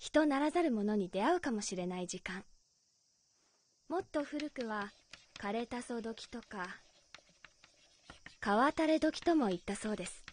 人ならざる者に出会うかもしれない時間もっと古くは枯れたそ時とか川垂れ時とも言ったそうです